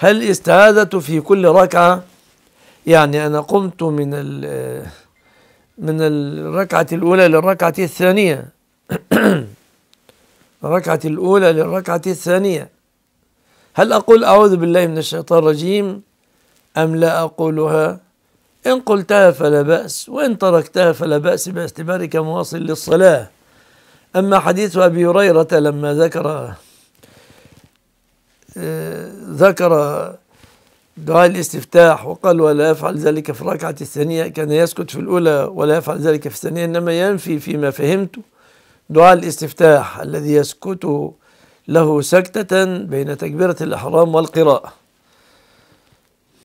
هل الاستعاذة في كل ركعة يعني أنا قمت من من الركعة الأولى للركعة الثانية الركعة الأولى للركعة الثانية هل أقول أعوذ بالله من الشيطان الرجيم أم لا أقولها إن قلتها فلا بأس وإن تركتها فلا بأس باعتبارك مواصل للصلاة أما حديث أبي هريرة لما ذكر ذكر دعاء الاستفتاح وقال ولا يفعل ذلك في الركعة الثانية كان يسكت في الأولى ولا يفعل ذلك في الثانية إنما ينفي فيما فهمته دعاء الاستفتاح الذي يسكت له سكتة بين تكبيرة الإحرام والقراءة